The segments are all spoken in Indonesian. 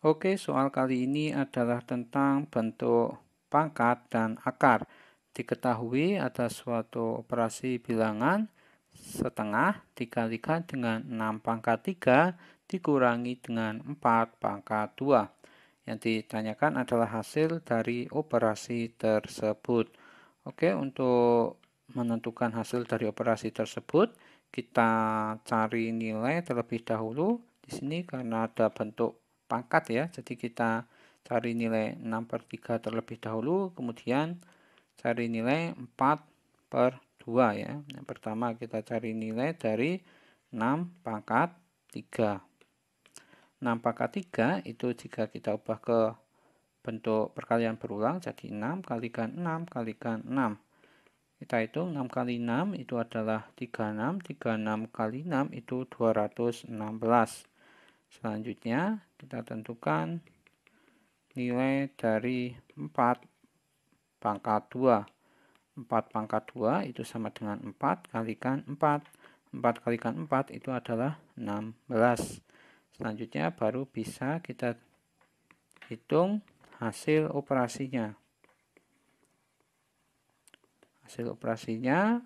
Oke, soal kali ini adalah tentang bentuk pangkat dan akar. Diketahui ada suatu operasi bilangan setengah dikalikan dengan 6 pangkat 3 dikurangi dengan 4 pangkat 2. Yang ditanyakan adalah hasil dari operasi tersebut. Oke, untuk menentukan hasil dari operasi tersebut, kita cari nilai terlebih dahulu di sini karena ada bentuk pangkat ya. Jadi kita cari nilai 6 per 3 terlebih dahulu, kemudian cari nilai 4 per 2 ya. Yang pertama kita cari nilai dari 6 pangkat 3. 6 pangkat 3 itu jika kita ubah ke bentuk perkalian berulang jadi 6 kalikan 6 kalikan 6. Kita hitung 6 kali 6 itu adalah 36, 36 kali 6 itu 216. Selanjutnya kita tentukan nilai dari 4 pangkat 2. 4 pangkat 2 itu sama dengan 4 kalikan 4. 4 kalikan 4 itu adalah 16. Selanjutnya baru bisa kita hitung hasil operasinya. Hasil operasinya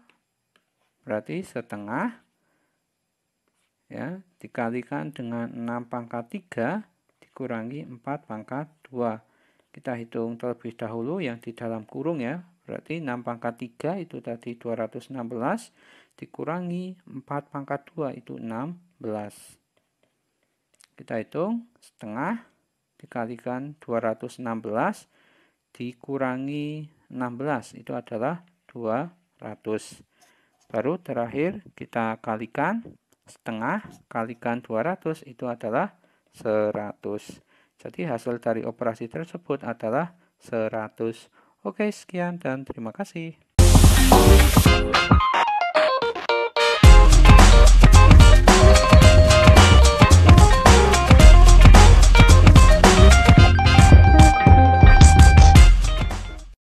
berarti setengah ya dikalikan dengan 6 pangkat 3 dikurangi 4 pangkat 2 kita hitung terlebih dahulu yang di dalam kurung ya berarti 6 pangkat 3 itu tadi 216 dikurangi 4 pangkat 2 itu 16 kita hitung setengah dikalikan 216 dikurangi 16 itu adalah 200 baru terakhir kita kalikan setengah kalikan 200 itu adalah 100. Jadi hasil dari operasi tersebut adalah 100. Oke, sekian dan terima kasih.